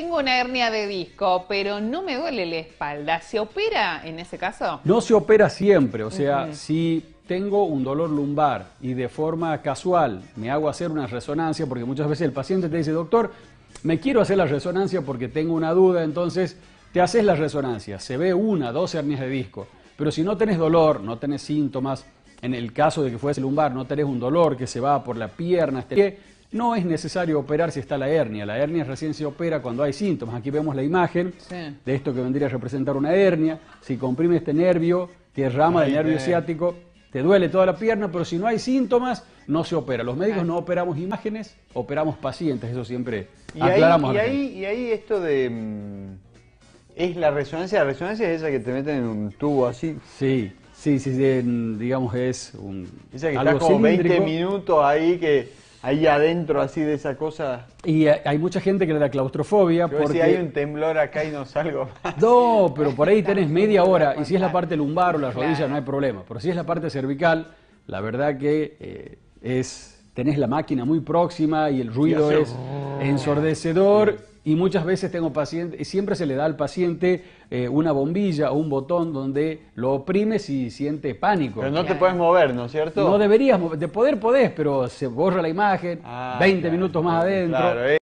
Tengo una hernia de disco, pero no me duele la espalda. ¿Se opera en ese caso? No se opera siempre, o sea, si tengo un dolor lumbar y de forma casual me hago hacer una resonancia, porque muchas veces el paciente te dice, doctor, me quiero hacer la resonancia porque tengo una duda, entonces te haces la resonancia, se ve una, dos hernias de disco, pero si no tenés dolor, no tenés síntomas, en el caso de que fuese lumbar, no tenés un dolor que se va por la pierna, este no es necesario operar si está la hernia. La hernia recién se opera cuando hay síntomas. Aquí vemos la imagen de esto que vendría a representar una hernia. Si comprime este nervio, te derrama del nervio ciático, te duele toda la pierna, pero si no hay síntomas, no se opera. Los médicos no operamos imágenes, operamos pacientes, eso siempre y aclaramos. Ahí, y, ahí, esto de... Mm, ¿Es la resonancia? La resonancia es esa que te meten en un tubo así. Sí, sí, sí, mm, digamos es un... Esa que está como 20 minutos ahí que ahí adentro así de esa cosa. Y hay mucha gente que le da claustrofobia porque... Si hay un temblor acá y no salgo No, pero por ahí tenés media hora y si es la parte lumbar o la rodilla no hay problema, pero si es la parte cervical, la verdad que eh, es tenés la máquina muy próxima y el ruido es ensordecedor y muchas veces tengo pacientes, siempre se le da al paciente eh, una bombilla o un botón donde lo oprimes y siente pánico. Pero no te puedes mover, ¿no es cierto? No deberías, de poder podés, pero se borra la imagen, 20 ah, minutos más adentro. Eh.